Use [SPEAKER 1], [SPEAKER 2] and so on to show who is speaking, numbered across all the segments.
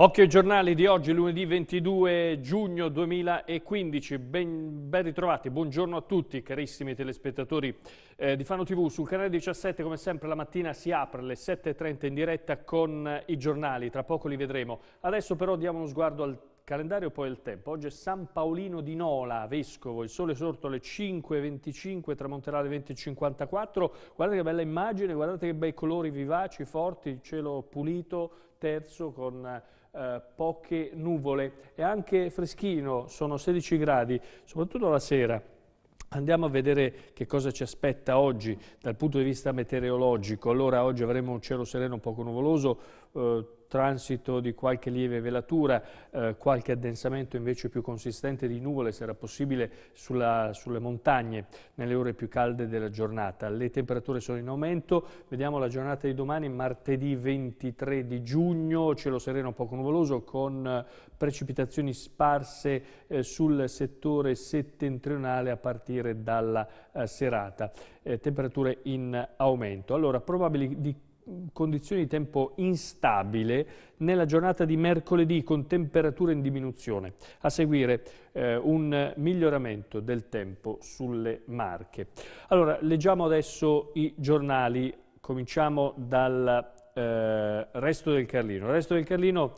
[SPEAKER 1] Occhio ai giornali di oggi, lunedì 22 giugno 2015. Ben, ben ritrovati, buongiorno a tutti carissimi telespettatori eh, di Fano TV. Sul canale 17, come sempre, la mattina si apre alle 7.30 in diretta con i giornali. Tra poco li vedremo. Adesso però diamo uno sguardo al calendario e poi al tempo. Oggi è San Paolino di Nola, Vescovo, il sole sorto alle 5.25, tramonterà alle 20.54. Guardate che bella immagine, guardate che bei colori vivaci, forti, il cielo pulito, terzo con eh, poche nuvole e anche freschino, sono 16 gradi, soprattutto la sera. Andiamo a vedere che cosa ci aspetta oggi dal punto di vista meteorologico. Allora oggi avremo un cielo sereno poco nuvoloso, eh, transito di qualche lieve velatura, eh, qualche addensamento invece più consistente di nuvole, se possibile, sulla, sulle montagne nelle ore più calde della giornata. Le temperature sono in aumento, vediamo la giornata di domani, martedì 23 di giugno, cielo sereno poco nuvoloso con eh, precipitazioni sparse eh, sul settore settentrionale a partire dalla eh, serata. Eh, temperature in aumento. Allora, probabili di condizioni di tempo instabile nella giornata di mercoledì con temperature in diminuzione. A seguire eh, un miglioramento del tempo sulle Marche. Allora, leggiamo adesso i giornali. Cominciamo dal eh, Resto del Carlino. Il Resto del Carlino...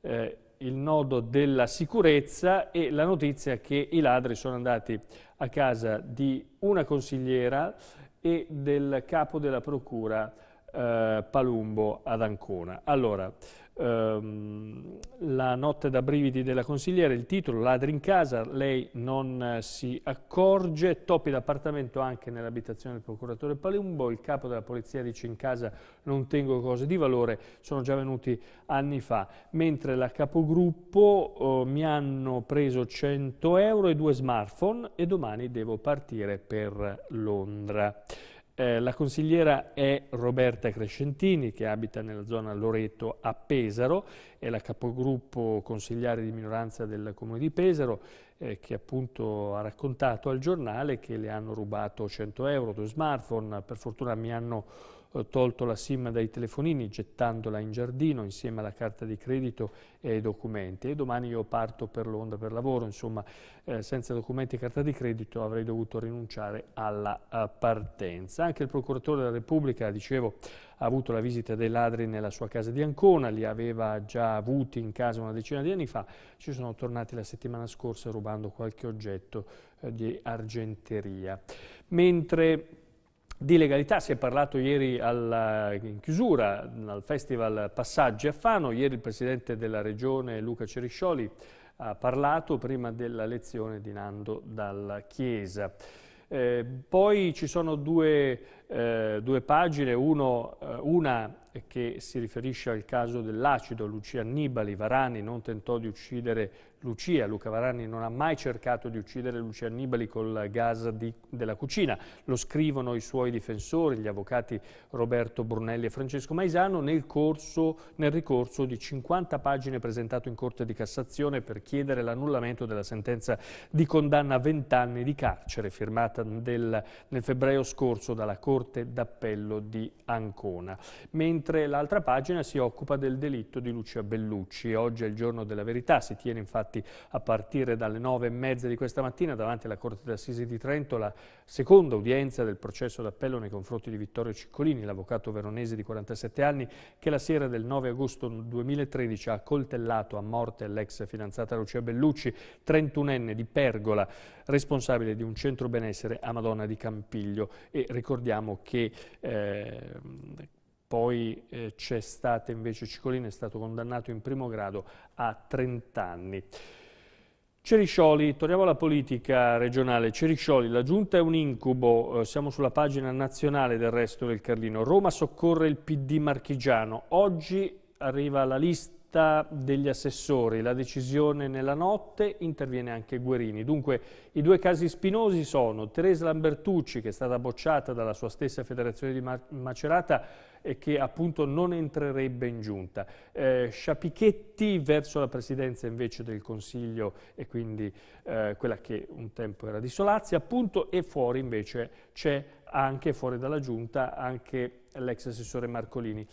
[SPEAKER 1] Eh, il nodo della sicurezza e la notizia che i ladri sono andati a casa di una consigliera e del capo della procura eh, Palumbo ad Ancona. Allora, ehm, la notte da brividi della consigliera, il titolo, ladri in casa, lei non eh, si accorge, topi d'appartamento anche nell'abitazione del procuratore Palumbo, il capo della polizia dice in casa non tengo cose di valore, sono già venuti anni fa, mentre la capogruppo eh, mi hanno preso 100 euro e due smartphone e domani devo partire per Londra. Eh, la consigliera è Roberta Crescentini che abita nella zona Loreto a Pesaro, è la capogruppo consigliare di minoranza del comune di Pesaro eh, che appunto ha raccontato al giornale che le hanno rubato 100 euro, due smartphone, per fortuna mi hanno tolto la SIM dai telefonini gettandola in giardino insieme alla carta di credito e ai documenti e domani io parto per Londra per lavoro, insomma eh, senza documenti e carta di credito avrei dovuto rinunciare alla eh, partenza. Anche il procuratore della Repubblica, dicevo, ha avuto la visita dei ladri nella sua casa di Ancona, li aveva già avuti in casa una decina di anni fa, ci sono tornati la settimana scorsa rubando qualche oggetto eh, di argenteria. Mentre di legalità. Si è parlato ieri alla, in chiusura al Festival Passaggi a Fano, ieri il Presidente della Regione Luca Ceriscioli ha parlato prima della lezione di Nando dalla Chiesa. Eh, poi ci sono due eh, due pagine, uno, eh, una che si riferisce al caso dell'acido, Lucia Annibali, Varani non tentò di uccidere Lucia, Luca Varani non ha mai cercato di uccidere Lucia Annibali col gas di, della cucina, lo scrivono i suoi difensori, gli avvocati Roberto Brunelli e Francesco Maisano, nel, corso, nel ricorso di 50 pagine presentato in Corte di Cassazione per chiedere l'annullamento della sentenza di condanna a 20 anni di carcere, firmata del, nel febbraio scorso dalla Corte Corte d'Appello di Ancona. Mentre l'altra pagina si occupa del delitto di Lucia Bellucci. Oggi è il giorno della verità, si tiene infatti a partire dalle nove e mezza di questa mattina davanti alla Corte d'Assisi di Trento la seconda udienza del processo d'appello nei confronti di Vittorio Ciccolini, l'avvocato veronese di 47 anni, che la sera del 9 agosto 2013 ha coltellato a morte l'ex fidanzata Lucia Bellucci, 31enne di Pergola, responsabile di un centro benessere a Madonna di Campiglio. E ricordiamo sappiamo che eh, poi eh, c'è stata invece Cicolina, è stato condannato in primo grado a 30 anni. Ceriscioli, torniamo alla politica regionale. Ceriscioli, la giunta è un incubo, eh, siamo sulla pagina nazionale del resto del Carlino. Roma soccorre il PD marchigiano. Oggi arriva la lista lista degli assessori, la decisione nella notte, interviene anche Guerini. Dunque i due casi spinosi sono Teresa Lambertucci che è stata bocciata dalla sua stessa federazione di Macerata e che appunto non entrerebbe in giunta. Eh, Sciapichetti verso la presidenza invece del Consiglio e quindi eh, quella che un tempo era di Solazzi appunto e fuori invece c'è anche fuori dalla giunta anche l'ex assessore Marcolini.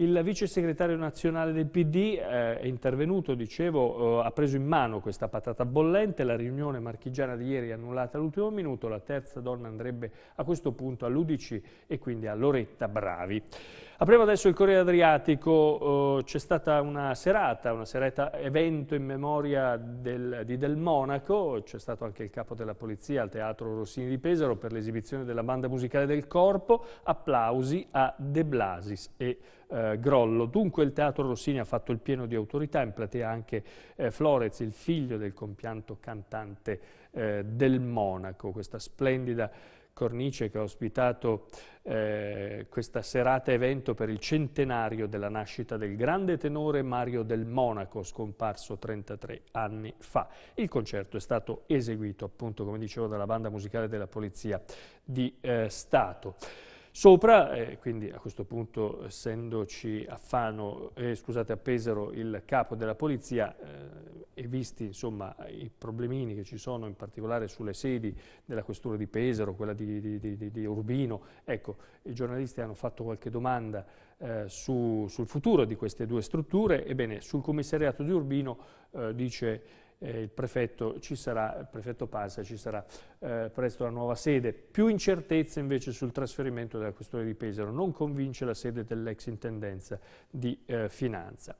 [SPEAKER 1] Il vice segretario nazionale del PD eh, è intervenuto, dicevo, eh, ha preso in mano questa patata bollente, la riunione marchigiana di ieri è annullata all'ultimo minuto, la terza donna andrebbe a questo punto all'Udici e quindi a Loretta Bravi. Apriamo adesso il Corriere Adriatico, eh, c'è stata una serata, una serata evento in memoria del, di Del Monaco, c'è stato anche il capo della polizia al Teatro Rossini di Pesaro per l'esibizione della banda musicale del corpo, applausi a De Blasis e eh, Grollo. Dunque il Teatro Rossini ha fatto il pieno di autorità, in platea anche eh, Florez, il figlio del compianto cantante eh, del Monaco, questa splendida Cornice che ha ospitato eh, questa serata evento per il centenario della nascita del grande tenore Mario del Monaco, scomparso 33 anni fa. Il concerto è stato eseguito appunto, come dicevo, dalla banda musicale della Polizia di eh, Stato. Sopra, eh, quindi a questo punto essendoci a Fano, eh, scusate a Pesaro, il capo della polizia eh, e visti insomma, i problemini che ci sono in particolare sulle sedi della questura di Pesaro, quella di, di, di, di Urbino, ecco, i giornalisti hanno fatto qualche domanda eh, su, sul futuro di queste due strutture, ebbene sul commissariato di Urbino eh, dice eh, il prefetto ci sarà, il prefetto Pazza, ci sarà eh, presto la nuova sede. Più incertezza invece sul trasferimento della questione di Pesaro, non convince la sede dell'ex intendenza di eh, Finanza.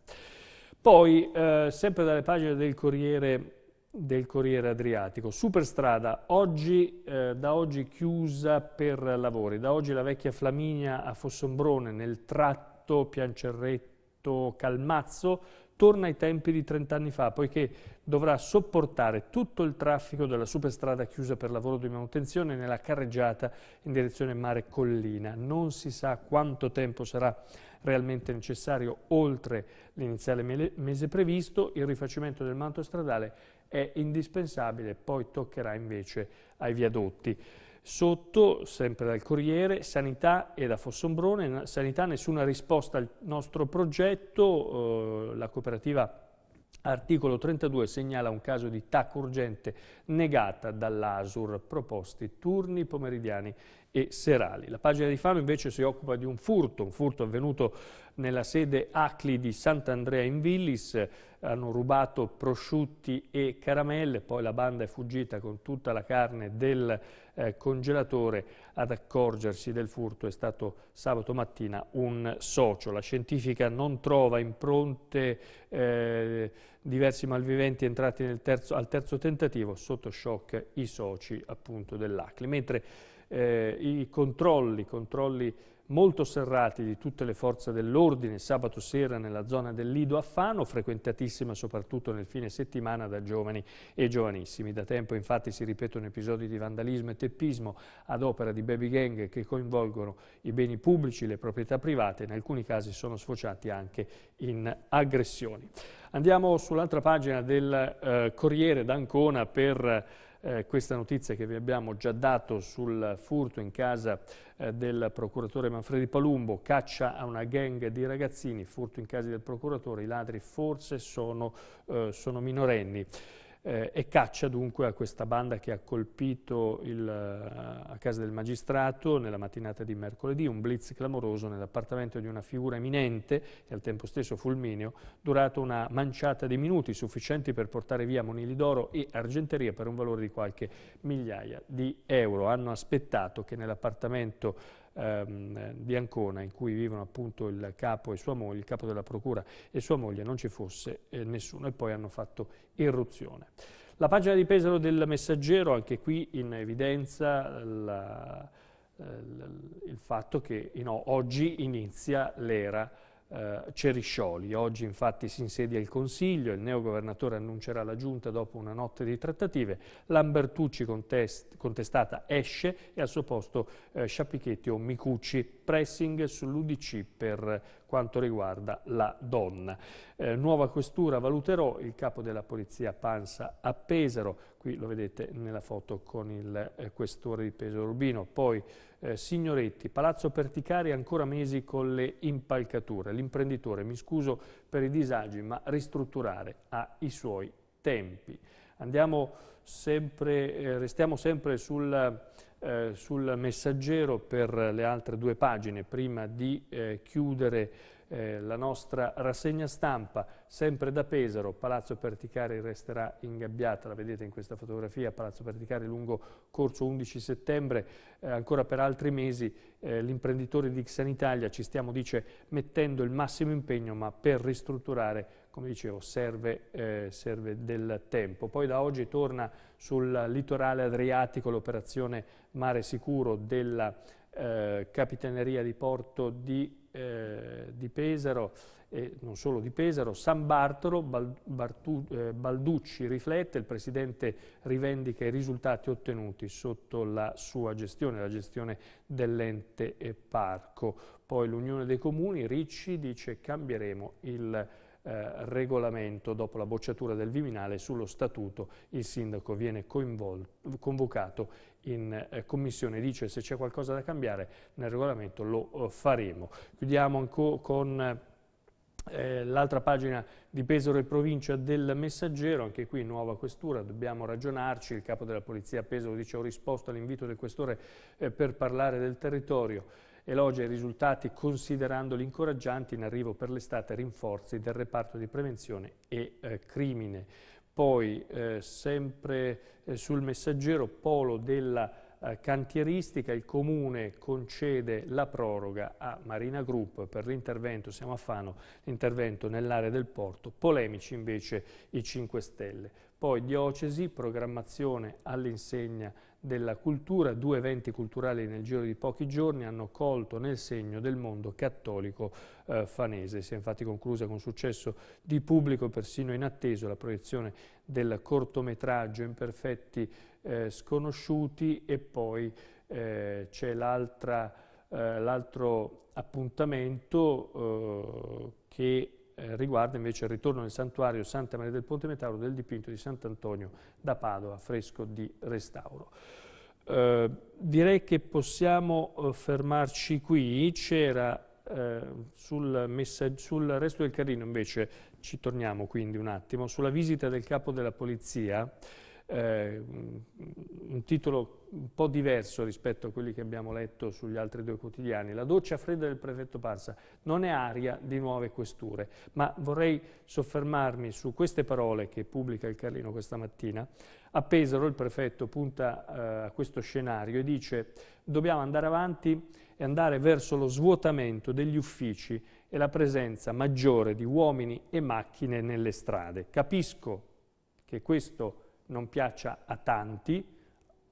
[SPEAKER 1] Poi, eh, sempre dalle pagine del Corriere del Corriere Adriatico. Superstrada, oggi, eh, da oggi chiusa per lavori. Da oggi la vecchia Flaminia a Fossombrone nel tratto Piancerretto Calmazzo torna ai tempi di 30 anni fa, poiché dovrà sopportare tutto il traffico della superstrada chiusa per lavoro di manutenzione nella carreggiata in direzione mare collina. Non si sa quanto tempo sarà realmente necessario oltre l'iniziale mese previsto, il rifacimento del manto stradale è indispensabile, poi toccherà invece ai viadotti. Sotto, sempre dal Corriere, Sanità e da Fossombrone, Sanità nessuna risposta al nostro progetto, eh, la cooperativa Articolo 32 segnala un caso di TAC urgente negata dall'ASUR, proposti turni pomeridiani e serali. La pagina di Fano invece si occupa di un furto, un furto avvenuto nella sede ACLI di Sant'Andrea in Villis, hanno rubato prosciutti e caramelle, poi la banda è fuggita con tutta la carne del eh, congelatore. Ad accorgersi del furto è stato sabato mattina un socio. La scientifica non trova impronte eh, diversi malviventi entrati terzo, al terzo tentativo, sotto shock i soci appunto dell'ACLI. Mentre eh, i controlli, controlli molto serrati di tutte le forze dell'ordine sabato sera nella zona del Lido a Fano, frequentatissima soprattutto nel fine settimana da giovani e giovanissimi. Da tempo infatti si ripetono episodi di vandalismo e teppismo ad opera di baby gang che coinvolgono i beni pubblici, le proprietà private e in alcuni casi sono sfociati anche in aggressioni. Andiamo sull'altra pagina del eh, Corriere d'Ancona per eh, questa notizia che vi abbiamo già dato sul furto in casa eh, del procuratore Manfredi Palumbo, caccia a una gang di ragazzini, furto in casa del procuratore, i ladri forse sono, eh, sono minorenni eh, e caccia dunque a questa banda che ha colpito il, eh, a casa del magistrato nella mattinata di mercoledì, un blitz clamoroso nell'appartamento di una figura eminente e al tempo stesso fulmineo, durato una manciata di minuti sufficienti per portare via monili d'oro e argenteria per un valore di qualche migliaia di euro. Hanno aspettato che nell'appartamento ehm, di Ancona in cui vivono appunto il capo e sua moglie, il capo della procura e sua moglie, non ci fosse eh, nessuno e poi hanno fatto irruzione. La pagina di Pesaro del Messaggero, anche qui in evidenza la, eh, il fatto che no, oggi inizia l'era eh, Ceriscioli. Oggi infatti si insedia il Consiglio, il neogovernatore annuncerà la giunta dopo una notte di trattative, Lambertucci contest, contestata esce e al suo posto eh, Sciapichetti o Micucci, pressing sull'Udc per quanto riguarda la donna. Eh, nuova questura valuterò il capo della polizia Pansa a Pesaro, qui lo vedete nella foto con il eh, questore di Pesaro Urbino, poi eh, Signoretti, Palazzo Perticari ancora mesi con le impalcature, l'imprenditore mi scuso per i disagi ma ristrutturare ha i suoi tempi. Andiamo sempre, eh, restiamo sempre sul eh, sul messaggero per le altre due pagine prima di eh, chiudere eh, la nostra rassegna stampa, sempre da Pesaro, Palazzo Perticari resterà ingabbiata, la vedete in questa fotografia, Palazzo Perticari lungo corso 11 settembre, eh, ancora per altri mesi eh, l'imprenditore di Xanitalia ci stiamo, dice, mettendo il massimo impegno ma per ristrutturare come dicevo, serve, eh, serve, del tempo. Poi da oggi torna sul litorale adriatico l'operazione Mare Sicuro della eh, Capitaneria di Porto di, eh, di Pesaro, e non solo di Pesaro, San Bartolo, Bal Bartu eh, Balducci riflette, il Presidente rivendica i risultati ottenuti sotto la sua gestione, la gestione dell'ente parco. Poi l'Unione dei Comuni, Ricci dice cambieremo il eh, regolamento, dopo la bocciatura del Viminale sullo statuto, il sindaco viene convocato in eh, commissione, dice se c'è qualcosa da cambiare nel regolamento lo eh, faremo. Chiudiamo ancora con... Eh, L'altra pagina di Pesaro e provincia del Messaggero, anche qui nuova questura, dobbiamo ragionarci, il capo della polizia a Pesaro dice ho risposto all'invito del questore eh, per parlare del territorio elogia i risultati considerandoli incoraggianti in arrivo per l'estate rinforzi del reparto di prevenzione e eh, crimine. Poi eh, sempre eh, sul messaggero polo della eh, cantieristica il comune concede la proroga a Marina Group per l'intervento, siamo a Fano, l'intervento nell'area del porto, polemici invece i 5 Stelle. Poi diocesi, programmazione all'insegna della cultura, due eventi culturali nel giro di pochi giorni hanno colto nel segno del mondo cattolico eh, fanese. Si è infatti conclusa con successo di pubblico persino inatteso la proiezione del cortometraggio Imperfetti eh, Sconosciuti e poi eh, c'è eh, l'altro appuntamento eh, che eh, riguarda invece il ritorno nel santuario Santa Maria del Ponte Metauro del dipinto di Sant'Antonio da Padova, fresco di restauro. Eh, direi che possiamo eh, fermarci qui, c'era eh, sul, sul resto del carino invece, ci torniamo quindi un attimo, sulla visita del capo della polizia, eh, un titolo un po' diverso rispetto a quelli che abbiamo letto sugli altri due quotidiani. La doccia fredda del prefetto Pazza non è aria di nuove questure, ma vorrei soffermarmi su queste parole che pubblica il Carlino questa mattina. A Pesaro il prefetto punta eh, a questo scenario e dice dobbiamo andare avanti e andare verso lo svuotamento degli uffici e la presenza maggiore di uomini e macchine nelle strade. Capisco che questo non piaccia a tanti,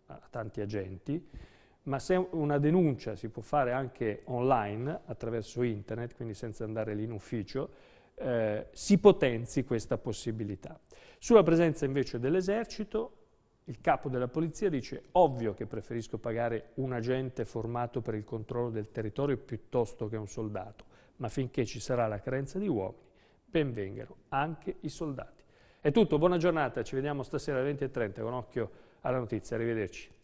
[SPEAKER 1] a tanti agenti, ma se una denuncia si può fare anche online, attraverso internet, quindi senza andare lì in ufficio, eh, si potenzi questa possibilità. Sulla presenza invece dell'esercito, il capo della polizia dice ovvio che preferisco pagare un agente formato per il controllo del territorio piuttosto che un soldato, ma finché ci sarà la carenza di uomini, ben vengano anche i soldati. È tutto, buona giornata, ci vediamo stasera alle 20.30 con occhio alla notizia, arrivederci.